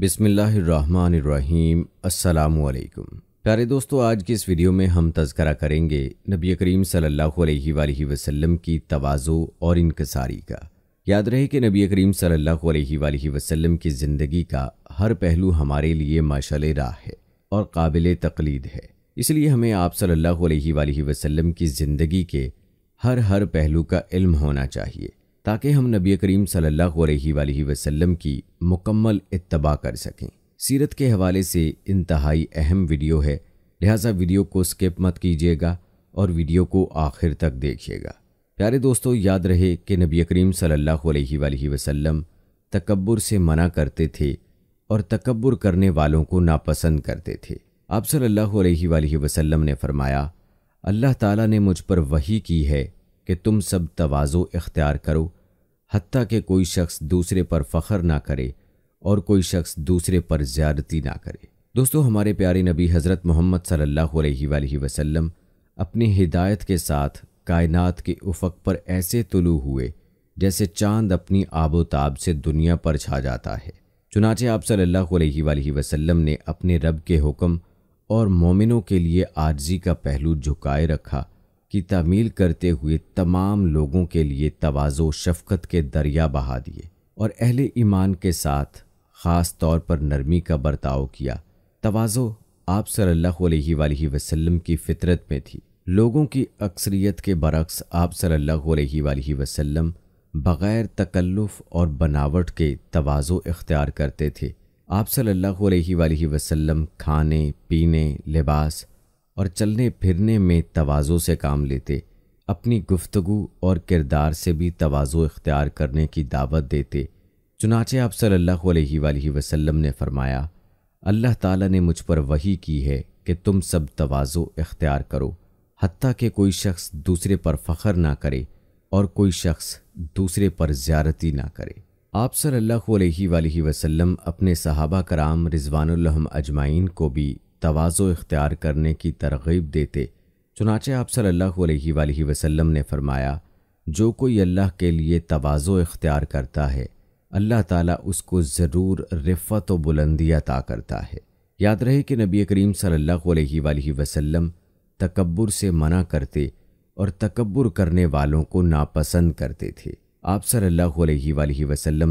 बिसमीम् अल्लाम प्यारे दोस्तों आज के इस वीडियो में हम तस्करा करेंगे नबी करीम सल्ला वसम की तोज़ो और इनकसारी का याद रहे कि नबी करीम सल्ला अलैहि की ज़िंदगी का हर पहलू हमारे लिए माशल राह है और काबिल तकलीद है इसलिए हमें आप सल्ला अलैहि की ज़िंदगी के हर हर पहलू का इल्म होना चाहिए ताकि हम नबी करीम सल्लल्लाहु अलैहि वसल्लम की मुकम्मल इतबा कर सकें सीरत के हवाले से इंतहाई अहम वीडियो है लिहाजा वीडियो को स्किप मत कीजिएगा और वीडियो को आखिर तक देखिएगा प्यारे दोस्तों याद रहे कि नबी करीम सल्लल्लाहु अलैहि वसल्लम तकबर से मना करते थे और तकबर करने वालों को नापसंद करते थे आप सल्लल्लाहु अलैहि वसल्लम ने फरमाया अल्लाह ताला ने मुझ पर वही की है कि तुम सब तवाजो इख्तियार करो हती कि कोई शख्स दूसरे पर फ़ख्र ना करे और कोई शख्स दूसरे पर ज़्यादती ना करे दोस्तों हमारे प्यारे नबी हज़रत मोहम्मद सल्लल्लाहु अलैहि वसल्लम अपनी हिदायत के साथ कायनात के उफक पर ऐसे तुलू हुए जैसे चांद अपनी आबोताब से दुनिया पर छा जाता है चुनाचे आप सल्लल्लाहु अलैहि वसल्लम ने अपने रब के हुक्म और मोमिनों के लिए आर्जी का पहलू झुकाए रखा की तमील करते हुए तमाम लोगों के लिए तोज़ो शफकत के दरिया बहा दिए और अहले ईमान के साथ ख़ास तौर पर नरमी का बर्ताव किया तोज़ो आप सल्ला अलैहि की फ़ितरत में थी लोगों की अक्सरियत के बरक्स आप सल्ला अलैहि बग़ैर तकल्लुफ़ और बनावट के तोज़ो इख्तियार करते थे आप सल्ला अलैहि खाने पीने लिबास और चलने फिरने में तोज़ो से काम लेते अपनी गुफ्तगु और किरदार से भी तोज़ो इख्तियार करने की दावत देते चुनाचे आप सल्लल्लाहु अलैहि ने फरमाया अल्लाह ताला ने मुझ पर वही की है कि तुम सब तोज़ो इख्तियार करो हती कि कोई शख्स दूसरे पर फ़ख्र ना करे और कोई शख्स दूसरे पर ज्यारती ना करे आप सल्लल्लाहु अलैहि वसल्लम अपने सहाबा कराम रिजवानुल्लहम अजमाइन को भी तोज़ो इख्तियार करने की तरगीब देते चुनाचे आप सल्लल्लाहु अलैहि वसल्लम ने फरमाया जो कोई अल्लाह के लिए तोज़ो इख्तियार करता है अल्लाह ताला उसको ज़रूर रिफ़त व बुलंदी अता करता है याद रहे कि नबी करीम सल्ला वसम तकबर से मना करते और तकबर करने वालों को नापसंद करते थे आप सल्ला अलैहि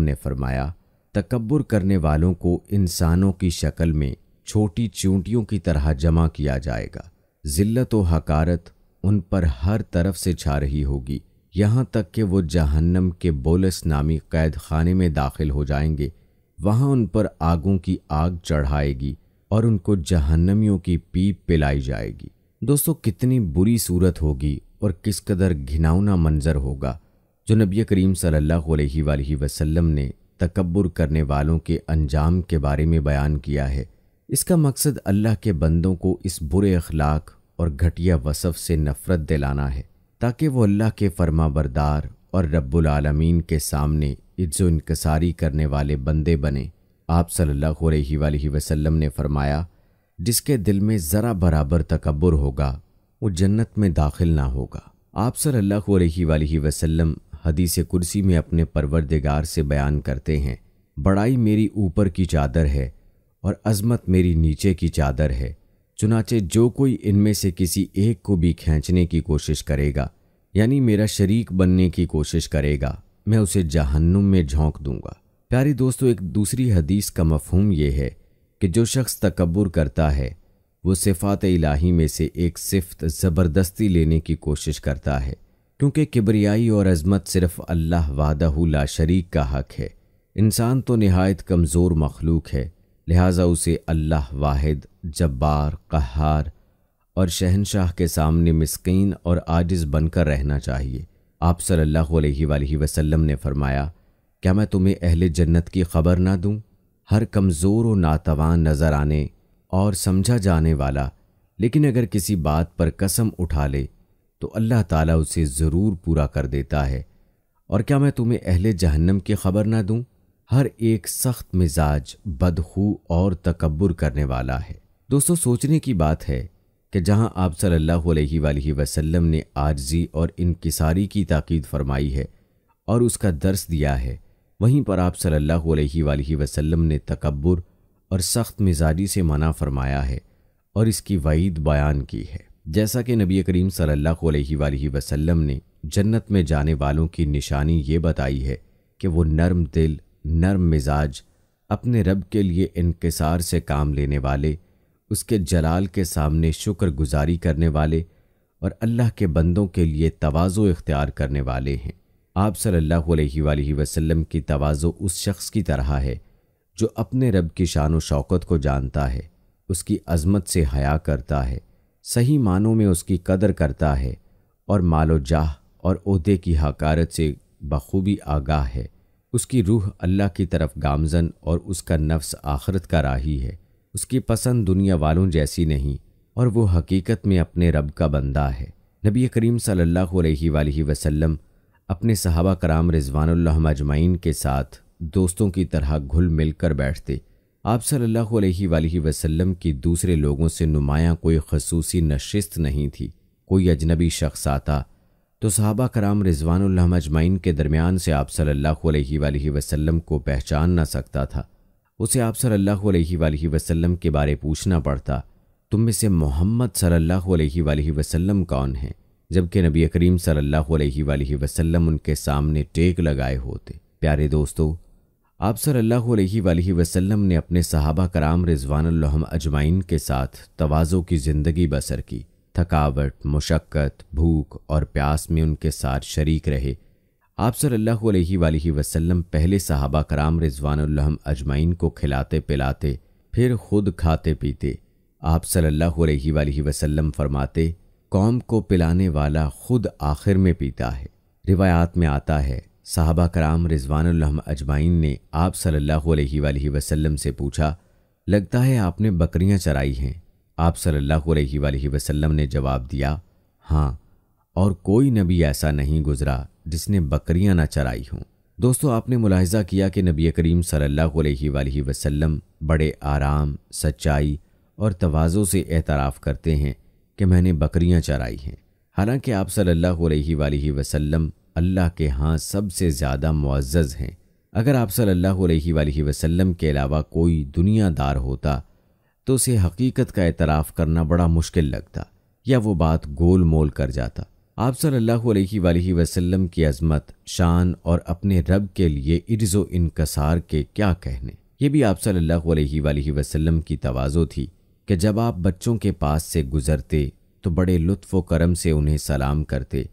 ने फरमाया तकबर करने वालों को इंसानों की शक्ल में छोटी चूंटियों की तरह जमा किया जाएगा जिल्लत व हकारत उन पर हर तरफ से छा रही होगी यहाँ तक कि वो जहन्नम के बोलस नामी कैद खाने में दाखिल हो जाएंगे वहाँ उन पर आगों की आग चढ़ाएगी और उनको जहन्नमियों की पीप पिलाई जाएगी दोस्तों कितनी बुरी सूरत होगी और किस कदर घिनौना मंजर होगा जो नबी करीम सल्लल्लाहु अलैहि वसल्लम ने तकबर करने वालों के अंजाम के बारे में बयान किया है इसका मकसद अल्लाह के बंदों को इस बुरे अखलाक और घटिया वसफ़ से नफ़रत दिलाना है ताकि वो अल्लाह के फरमाबरदार और रब्बुलमीन के सामने इज्जो इनकसारी करने वाले बंदे बने आप सल्लल्लाहु अलैहि वसल्लम ने फरमाया जिसके दिल में ज़रा बराबर तकबर होगा वो जन्नत में दाखिल ना होगा आप सल्लल्लाहु अलैहि वसल्लम हदीस कुर्सी में अपने परवरदिगार से बयान करते हैं बड़ाई मेरी ऊपर की चादर है और अजमत मेरी नीचे की चादर है चुनाचे जो कोई इनमें से किसी एक को भी खींचने की कोशिश करेगा यानी मेरा शरीक बनने की कोशिश करेगा मैं उसे जहन्नुम में झोंक दूंगा प्यारे दोस्तों एक दूसरी हदीस का मफहम यह है कि जो शख्स तकबर करता है वो सिफात इलाही में से एक सिफ्त ज़बरदस्ती लेने की कोशिश करता है क्योंकि किबरियाई और अजमत सिर्फ अल्लाह वादहू ला शरीक का हक है इंसान तो नहायत कमज़ोर मखलूक है लिहाजा उसे अल्लाह वाहिद जब्बार कहार और शहनशाह के सामने मिसकीन और आजिज़ बनकर रहना चाहिए आप सल्लल्लाहु अलैहि वसल्लम ने फरमाया क्या मैं तुम्हें अहले जन्नत की खबर ना दूं? हर कमज़ोर व नातवान नज़र आने और समझा जाने वाला लेकिन अगर किसी बात पर कसम उठा ले तो अल्लाह ताला उसे ज़रूर पूरा कर देता है और क्या मैं तुम्हें अहले जहन्नम की खबर ना दूं? हर एक सख्त मिजाज बदखू और तकबर करने वाला है दोस्तों सोचने की बात है कि जहां आप सल्लल्लाहु अलैहि वसल्लम ने आजजी और इनकसारी की ताक़ीद फरमाई है और उसका दर्स दिया है वहीं पर आप सल्लल्लाहु अलैहि वसल्लम ने तकबर और सख्त मिजाजी से मना फरमाया है और इसकी वईद बयान की है जैसा कि नबी करीम सल्लल्लाहु अलैहि वसल्लम ने जन्नत में जाने वालों की निशानी ये बताई है कि वो नरम दिल नर्म मिजाज अपने रब के लिए इनकसार से काम लेने वाले उसके जलाल के सामने शुक्र गुजारी करने वाले और अल्लाह के बंदों के लिए तोज़ो इख्तियार करने वाले हैं आप सल्लल्लाहु अलैहि वसल्लम की तोज़ो उस शख्स की तरह है जो अपने रब की शान व शौकत को जानता है उसकी अजमत से हया करता है सही मानों में उसकी कदर करता है और मालो जाह और अहदे की हकारत से बखूबी आगाह है उसकी रूह अल्लाह की तरफ गामजन और उसका नफ्स आखरत का राही है उसकी पसंद दुनिया वालों जैसी नहीं और वो हकीकत में अपने रब का बंदा है नबी करीम सल्लल्लाहु अलैहि वसल्लम अपने सहाबा कराम रिजवानुल्लाह अजमाइन के साथ दोस्तों की तरह घुल मिल कर बैठते आप सल्ला वसलम की दूसरे लोगों से नुमाया कोई खसूसी नशस्त नहीं थी कोई अजनबी शख्स आता तो सहाबा कराम रिजवान अजमाइन के दरमियान से आप सल्लल्लाहु वसलम को पहचान न सकता था उसे आप सल्लल्लाहु वसलम के बारे पूछना पड़ता तुम में से मोहम्मद सल्लल्लाहु वसलम कौन है जबकि नबी करीम सल्ह वसलम उनके सामने टेक लगाए होते प्यारे दोस्तों आप सल्लल्लाहु वसलम ने अपने सहाबा कराम रिजवान अजमाइन के साथ तोज़ों की ज़िंदगी बसर की थकावट मुशक्क़त भूख और प्यास में उनके साथ शरीक रहे आप सल्लल्लाहु अलैहि वसल्लम पहले सहाबा कराम रिजवानुल्लहम अजमाइन को खिलाते पिलाते फिर खुद खाते पीते आप सल्लल्लाहु अलैहि वसल्लम फरमाते कौम को पिलाने वाला खुद आखिर में पीता है रिवायात में आता है साहबा कराम रिजवानुल्लहम अजमाइन ने आप सल्लल्लाहु अलैहि वसल्लम से पूछा लगता है आपने बकरियां चराई हैं आप सल्लल्लाहु अलैहि वसल्लम ने जवाब दिया हाँ और कोई नबी ऐसा नहीं गुजरा जिसने बकरियां ना चराई हों दोस्तों आपने मुलाहजा किया कि नबी करीम सल्लल्लाहु अलैहि वसल्लम बड़े आराम सच्चाई और तवाज़ों से एतराफ़ करते हैं कि मैंने बकरियां चराई हैं हालांकि आप सल्लल्लाहु अलैहि वसल्लम अल्लाह के हाँ सबसे ज़्यादा मुआज़ हैं अगर आप सल्लल्लाहु अलैहि वसल्लम के अलावा कोई दुनियादार होता तो उसे हकीकत का एतराफ़ करना बड़ा मुश्किल लगता या वो बात गोल मोल कर जाता आप सल्लल्लाहु अलैहि वसल्लम की अजमत शान और अपने रब के लिए इर्जो इनकसार के क्या कहने ये भी आप सल्लल्लाहु अलैहि वसल्लम की तवाज़ो थी कि जब आप बच्चों के पास से गुज़रते तो बड़े लुत्फ़ व करम से उन्हें सलाम करते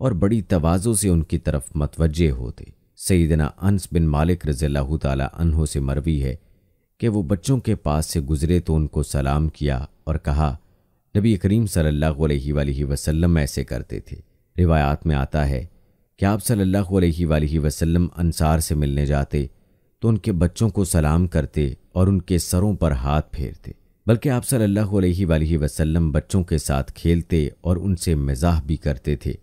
और बड़ी तोज़ो से उनकी तरफ मतवजह होते सईदना अनस बिन मालिक रज़ी अल्लाह से मरवी है कि वो बच्चों के पास से गुजरे तो उनको सलाम किया और कहा नबी करीम सल्लल्लाहु अलैहि वसल्लम ऐसे करते थे रिवायात में आता है कि आप सल्लल्लाहु अलैहि वसल्लम से मिलने जाते तो उनके बच्चों को सलाम करते और उनके सरों पर हाथ फेरते बल्कि आप सल्लल्लाहु अलैहि वसल्लम बच्चों के साथ खेलते और उनसे मजाह भी करते थे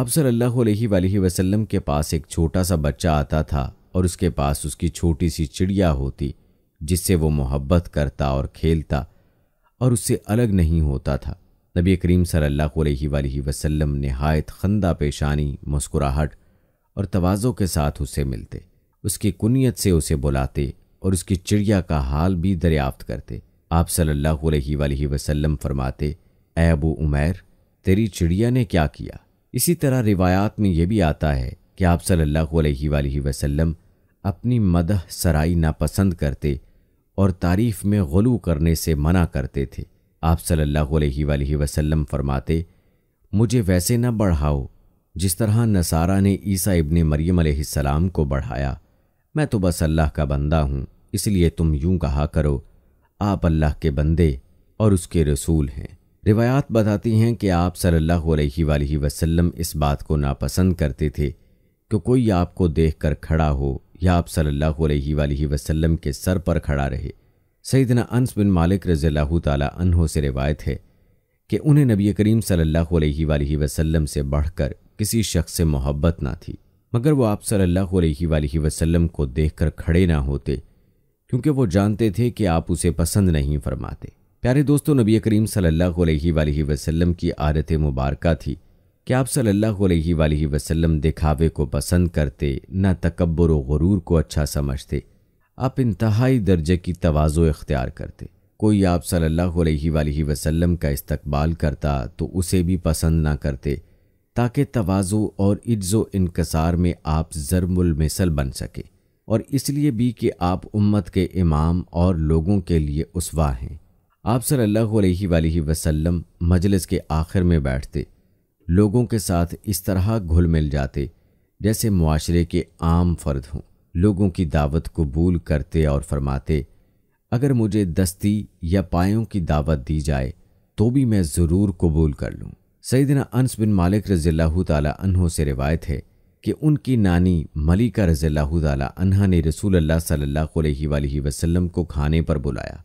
आप सल्लल्लाहु अलैहि वसल्लम के पास एक छोटा सा बच्चा आता था और उसके पास उसकी छोटी सी चिड़िया होती जिससे वो मोहब्बत करता और खेलता और उससे अलग नहीं होता था नबी करीम सल्लल्लाहु अलैहि वसल्लम नहायत खंदा पेशानी मुस्कुराहट और तवाज़ों के साथ उसे मिलते उसकी कुनीत से उसे बुलाते और उसकी चिड़िया का हाल भी दरियाफ्त करते आप सल्लल्लाहु अलैहि वसल्लम फरमाते अबू उमैर तेरी चिड़िया ने क्या किया इसी तरह रिवायात में यह भी आता है कि आप सल्ला वसल्लम अपनी मदह सराई नापसंद करते और तारीफ में गलू करने से मना करते थे आप सल्लल्लाहु अलैहि वसल्लम फरमाते मुझे वैसे न बढ़ाओ जिस तरह नसारा ने ईसा इबन मरियम सलाम को बढ़ाया मैं तो बस अल्लाह का बंदा हूँ इसलिए तुम यूं कहा करो आप अल्लाह के बंदे और उसके रसूल हैं रिवायात बताती हैं कि आप सल्लल्लाहु अलैहि वसल्लम इस बात को नापसंद करते थे कि कोई आपको देखकर खड़ा हो या आप सल्लल्लाहु अलैहि वसल्लम के सर पर खड़ा रहे सईदना अनस बिन मालिक रज़ील्ला तहों से रिवायत है कि उन्हें नबी करीम सल्लल्लाहु अलैहि वसल्लम से बढ़कर किसी शख्स से मोहब्बत ना थी मगर वो आप सल्लल्लाहु अलैहि वसल्लम को देखकर खड़े ना होते क्योंकि वो जानते थे कि आप उसे पसंद नहीं फरमाते प्यारे दोस्तों नबी करीम सल्लल्लाहु अलैहि वसल्लम की आदत मुबारक थी कि आप सल्लल्लाहु अलैहि वसल्लम दिखावे को पसंद करते न तकबर व गुरूर को अच्छा समझते आप इंतहाई दर्जे की तोज़ो इख्तियार करते कोई आप सल्लल्लाहु अलैहि वसल्लम का इस्तकबाल करता तो उसे भी पसंद ना करते ताकि तवाज़ो और इज्ज़ो इनकसार में आप मिसल बन सके और इसलिए भी कि आप उम्मत के इमाम और लोगों के लिए उसवा हैं आप सल्लल्लाहु अलैहि वसल्लम मजलिस के आखिर में बैठते लोगों के साथ इस तरह घुल मिल जाते जैसे मुआरे के आम फर्द हों लोगों की दावत कबूल करते और फरमाते अगर मुझे दस्ती या पायों की दावत दी जाए तो भी मैं ज़रूर कबूल कर लूँ सईदना अनस बिन मालिक रज़ील्ला तहों से रिवायत है कि उनकी नानी मलिका रज़ील्ला तहा ने रसूल अल्लाह सल्ला वसम को खाने पर बुलाया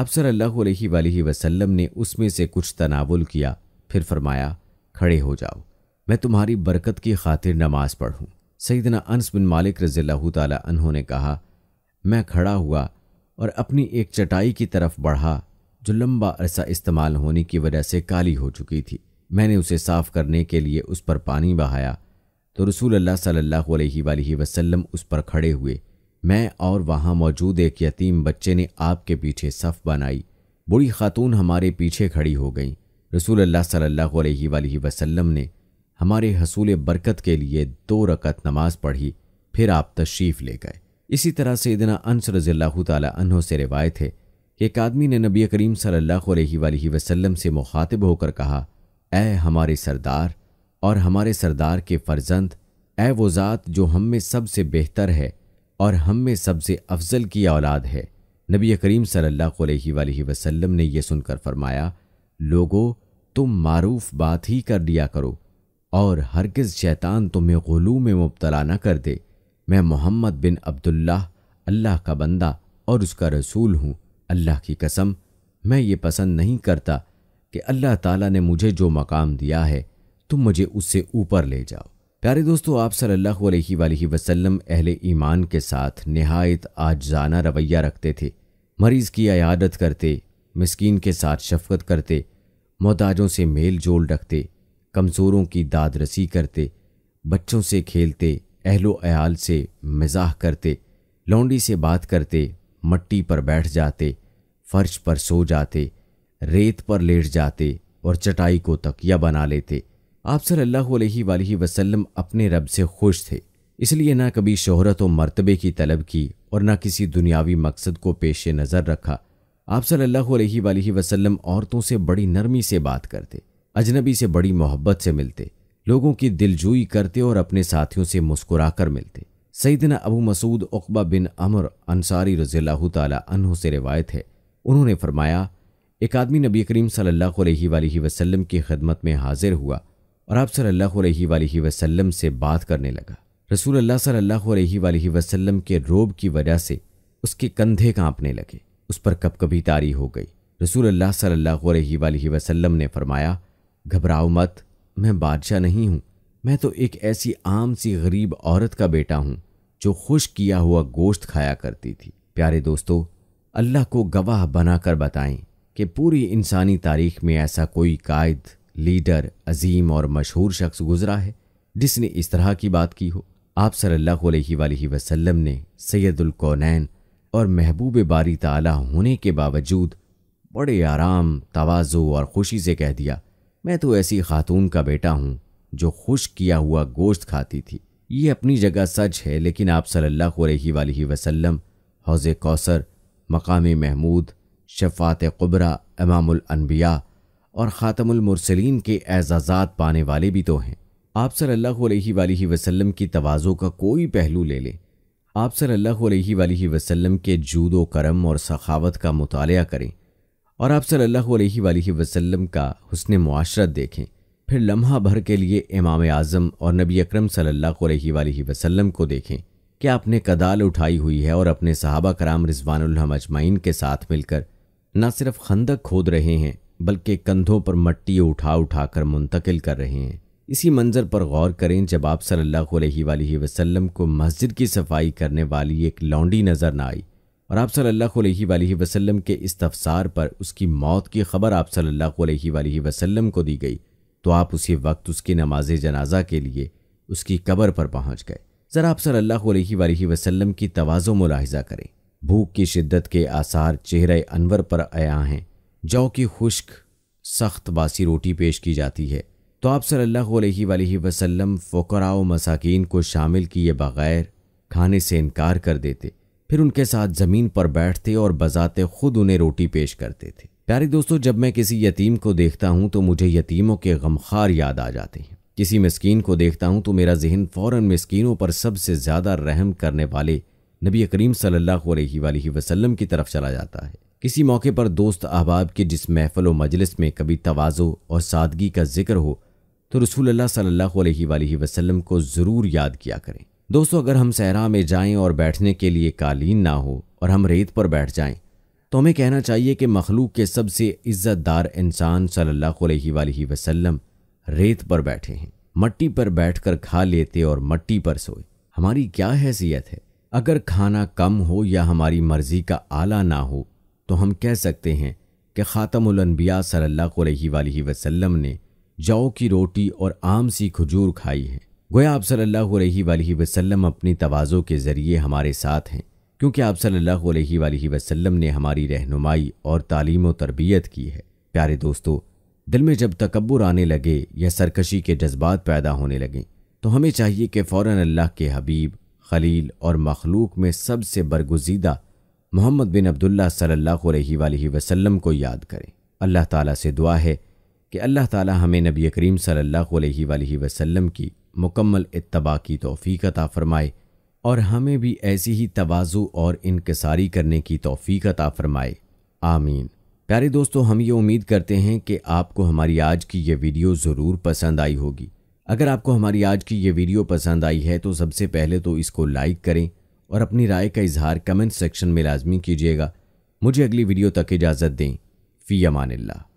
आप सल्ला अलैहि वसल्लम ने उसमें से कुछ तनावुल किया फिर फरमाया खड़े हो जाओ मैं तुम्हारी बरकत की खातिर नमाज पढ़ूँ सईदना अनस बिन मालिक रजील्ला तहों ने कहा मैं खड़ा हुआ और अपनी एक चटाई की तरफ बढ़ा जो लंबा अरसा इस्तेमाल होने की वजह से काली हो चुकी थी मैंने उसे साफ़ करने के लिए उस पर पानी बहाया तो रसूल अल्लाह सल्लल्लाहु अलैहि वसल्लम उस पर खड़े हुए मैं और वहाँ मौजूद एक यतीम बच्चे ने आपके पीछे सफ़ बनाई बूढ़ी खातून हमारे पीछे खड़ी हो गई रसूल अल्लाह सल्लल्लाहु अलैहि वसल्लम ने हमारे हसूल बरकत के लिए दो रकत नमाज पढ़ी फिर आप तशरीफ़ ले गए इसी तरह से इतना अनस रजील्ला तहों से रिवायत है कि एक आदमी ने नबी करीम सल्लल्लाहु अलैहि से मुखातब होकर कहा ए हमारे सरदार और हमारे सरदार के फर्जंद ए वो ज़ात जो हम में सबसे बेहतर है और हम में सबसे अफजल की औलाद है नबी करीम सल्लल्लाहु अलैहि वसल्लम ने यह सुनकर फरमाया लोगों तुम मारूफ बात ही कर लिया करो और हरगिज शैतान तुम्हें गलू में मुबतला न कर दे मैं मोहम्मद बिन अब्दुल्ला अल्लाह का बंदा और उसका रसूल हूँ अल्लाह की कसम मैं ये पसंद नहीं करता कि अल्लाह ताला ने मुझे जो मकाम दिया है तुम मुझे उससे ऊपर ले जाओ प्यारे दोस्तों आप सल्लल्लाहु अलैहि वसल्लम अहले ईमान के साथ नहायत आजाना रवैया रखते थे मरीज़ की अयादत करते मस्किन के साथ शफकत करते मोहताजों से मेल जोल रखते कमज़ोरों की दाद रसी करते बच्चों से खेलते अहलो अयाल से मजाह करते लौंडी से बात करते मट्टी पर बैठ जाते फर्श पर सो जाते रेत पर लेट जाते और चटाई को तकिया बना लेते आप सल्लल्लाहु अलैहि वसल्लम अपने रब से खुश थे इसलिए ना कभी शोहरत और मर्तबे की तलब की और ना किसी दुनियावी मकसद को पेश नज़र रखा आप सल्लल्लाहु अलैहि वसल्लम औरतों से बड़ी नरमी से बात करते अजनबी से बड़ी मोहब्बत से मिलते लोगों की दिलजोई करते और अपने साथियों से मुस्कुरा कर मिलते सईदना अबू मसूद उकबा बिन अमर अंसारी रजील्ला तला से रिवायत है उन्होंने फरमाया एक आदमी नबी करीम सल्लल्लाहु अलैहि वसल्लम की खिदमत में हाजिर हुआ और आप सल्लल्लाहु अलैहि वसल्लम से बात करने लगा रसूल अल्लाह सल्लल्लाहु अलैहि वसल्लम के रोब की वजह से उसके कंधे कांपने लगे उस पर कब कभी तारी हो गई रसूल अल्लाह सल्लल्लाहु अलैहि वसल्लम ने फरमाया घबराओ मत मैं बादशाह नहीं हूँ मैं तो एक ऐसी आम सी गरीब औरत का बेटा हूँ जो खुश किया हुआ गोश्त खाया करती थी प्यारे दोस्तों अल्लाह को गवाह बनाकर बताएं कि पूरी इंसानी तारीख में ऐसा कोई कायद लीडर अजीम और मशहूर शख्स गुजरा है जिसने इस तरह की बात की हो आप सल्लल्लाहु अलैहि वसल्लम ने सैदुल कौनैन और महबूब बारी ताला होने के बावजूद बड़े आराम तोज़ो और ख़ुशी से कह दिया मैं तो ऐसी खातून का बेटा हूँ जो खुश किया हुआ गोश्त खाती थी ये अपनी जगह सच है लेकिन आप सल्लल्लाहु अलैहि वसल्लम हौज़ कौसर मकाम महमूद शफात कुबरा इमामबिया और ख़ातमुलमरसलिन के एजाज़ात पाने वाले भी तो हैं आप सल्लल्लाहु अलैहि वसल्लम की तवाज़ो का कोई पहलू ले लें आप सल्लल्लाहु अलैहि वसल्लम के जूद करम और सखावत का मुताल करें और आप सल्लल्लाहु अलैहि वसल्लम का हसन माशरत देखें फिर लम्हा भर के लिए इमाम आज़म और नबी अक्रम सल्ला वसलम को देखें कि आपने कदाल उठाई हुई है और अपने सहाबा कराम रिजवानुल्हम अजमाइन के साथ मिलकर न सिर्फ खंदक खोद रहे हैं बल्कि कंधों पर मट्टी उठा उठा कर मुंतकिल कर रहे हैं इसी मंज़र पर गौर करें जब आप सल्लल्लाहु अलैहि वसल्लम को मस्जिद की सफाई करने वाली एक लौंडी नज़र ना आई और आप सल्लल्लाहु अलैहि वसल्लम के इस्तफसार पर उसकी मौत की खबर आप सल्लल्लाहु अलैहि वसल्लम को दी गई तो आप उसी वक्त उसकी नमाज जनाजा के लिए उसकी कबर पर पहुंच गए ज़रा आप सल्लल्लाहु अलैहि वसल्लम की तोज़ो मुलाहजा करें भूख की शिद्दत के आसार चेहरे अनवर पर आया हैं जौ की खुश्क सख्त बासी रोटी पेश की जाती है तो आप सल्लल्लाहु अलैहि वसल्लम मसाकिन को शामिल किए बग़ैर खाने से इनकार कर देते फिर उनके साथ ज़मीन पर बैठते और बजाते खुद उन्हें रोटी पेश करते थे प्यारे दोस्तों जब मैं किसी यतीम को देखता हूँ तो मुझे यतीमों के गमखार याद आ जाते हैं किसी मस्किन को देखता हूँ तो मेरा जहन फ़ौर मस्किनों पर सबसे ज़्यादा रहम करने वाले नबी करीम सल्ला वसलम की तरफ चला जाता है किसी मौके पर दोस्त अहबाब के जिस महफल व मजलिस में कभी तोज़ो और सादगी का जिक्र हो तो रसूल सल्लल्लाहु अलैहि वसल्लम को ज़रूर याद किया करें दोस्तों अगर हम सहरा में जाएं और बैठने के लिए कालीन ना हो और हम रेत पर बैठ जाएं तो हमें कहना चाहिए कि मखलूक के सबसे इज़्ज़तदार इंसान सल्लल्लाहु अलैहि वसल्लम रेत पर बैठे हैं मट्टी पर बैठकर खा लेते और मट्टी पर सोए हमारी क्या हैसियत है अगर खाना कम हो या हमारी मर्ज़ी का आला ना हो तो हम कह सकते हैं कि ख़ातमुलनबिया सल्लल्लाहु अलैहि वसल्लम ने जौ की रोटी और आम सी खजूर खाई है गोया आप सल्लल्लाहु अलैहि वसल्लम अपनी तवाज़ो के ज़रिए हमारे साथ हैं क्योंकि आप सल्लल्लाहु अलैहि वसल्लम ने हमारी रहनुमाई और तालीम तरबियत की है प्यारे दोस्तों दिल में जब तकबर आने लगे या सरकशी के जज्बात पैदा होने लगें तो हमें चाहिए कि फ़ौर अल्लाह के हबीब खलील और मखलूक में सबसे बरगुजीदा मोहम्मद बिन अब्दुल्ला सल्लल्लाहु अलैहि वसल्लम को याद करें अल्लाह ताला से दुआ है कि अल्लाह ताला हमें नबी करीम सल्लल्लाहु अलैहि वसल्लम की मुकम्मल इतबा की तोफ़ी अता फ़रमाए और हमें भी ऐसी ही तोज़ु और इनकसारी करने की तोफ़ी अता फ़रमाए आमीन प्यारे दोस्तों हम ये उम्मीद करते हैं कि आपको हमारी आज की यह वीडियो ज़रूर पसंद आई होगी अगर आपको हमारी आज की यह वीडियो पसंद आई है तो सबसे पहले तो इसको लाइक करें और अपनी राय का इजहार कमेंट सेक्शन में लाजमी कीजिएगा मुझे अगली वीडियो तक इजाज़त दें फ़ी अमान